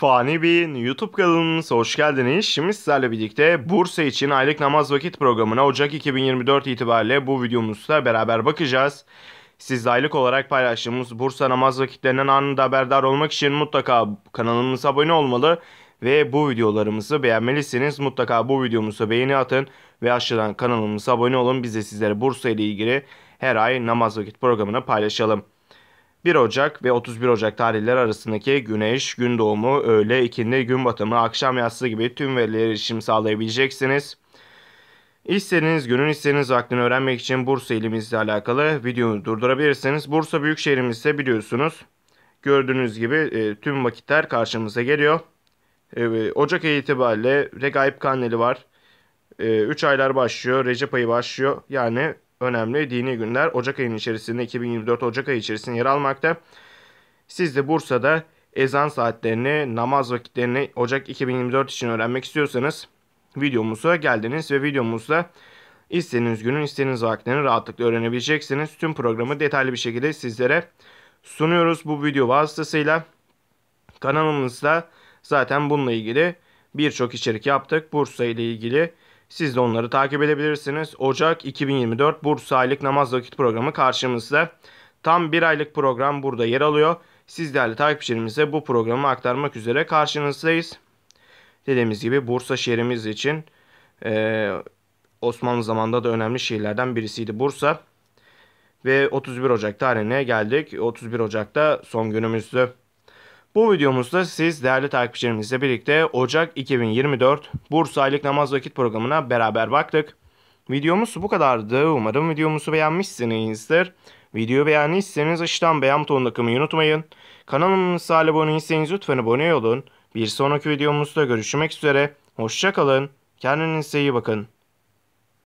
Fani Bey'in YouTube kanalımıza hoş geldiniz. Şimdi sizlerle birlikte Bursa için aylık namaz vakit programına Ocak 2024 itibariyle bu videomuzda beraber bakacağız. Siz aylık olarak paylaştığımız Bursa namaz vakitlerinden anında haberdar olmak için mutlaka kanalımıza abone olmalı ve bu videolarımızı beğenmelisiniz. Mutlaka bu videomuzu beğeni atın ve aşağıdan kanalımıza abone olun. Biz de sizlere Bursa ile ilgili her ay namaz vakit programını paylaşalım. 1 Ocak ve 31 Ocak tarihleri arasındaki güneş, gün doğumu, öğle, ikindi, gün batımı, akşam yatsı gibi tüm verileri erişim sağlayabileceksiniz. İstediğiniz günün istediğiniz vaktini öğrenmek için Bursa ilimizle alakalı videoyu durdurabilirsiniz. Bursa Büyükşehir'imiz ise biliyorsunuz gördüğünüz gibi e, tüm vakitler karşımıza geliyor. E, Ocak ayı itibariyle Regaip Kandili var. 3 e, aylar başlıyor, Recep ayı başlıyor. Yani önemli dini günler Ocak ayının içerisinde 2024 Ocak ayı içerisinde yer almakta. Siz de Bursa'da ezan saatlerini, namaz vakitlerini Ocak 2024 için öğrenmek istiyorsanız videomuza geldiniz ve videomuzda istediğiniz günün istediğiniz vakitlerini rahatlıkla öğrenebileceksiniz. Tüm programı detaylı bir şekilde sizlere sunuyoruz bu video vasıtasıyla. Kanalımızda zaten bununla ilgili birçok içerik yaptık. Bursa ile ilgili siz de onları takip edebilirsiniz. Ocak 2024 Bursa Aylık Namaz Vakit Programı karşımızda. Tam bir aylık program burada yer alıyor. Siz değerli takipçilerimize bu programı aktarmak üzere karşınızdayız. Dediğimiz gibi Bursa şehrimiz için e, Osmanlı zamanında da önemli şehirlerden birisiydi Bursa. Ve 31 Ocak tarihine geldik. 31 Ocak'ta son günümüzdü. Bu videomuzda siz değerli takipçilerimizle birlikte Ocak 2024 Bursa Aylık Namaz Vakit programına beraber baktık. Videomuz bu kadardı. Umarım videomuzu beğenmişsinizdir. Videoyu beğendiyseniz aşağıdan beğen butonuna kımayı unutmayın. Kanalımıza abone değilseniz lütfen abone olun. Bir sonraki videomuzda görüşmek üzere. Hoşçakalın. Kendinize iyi bakın.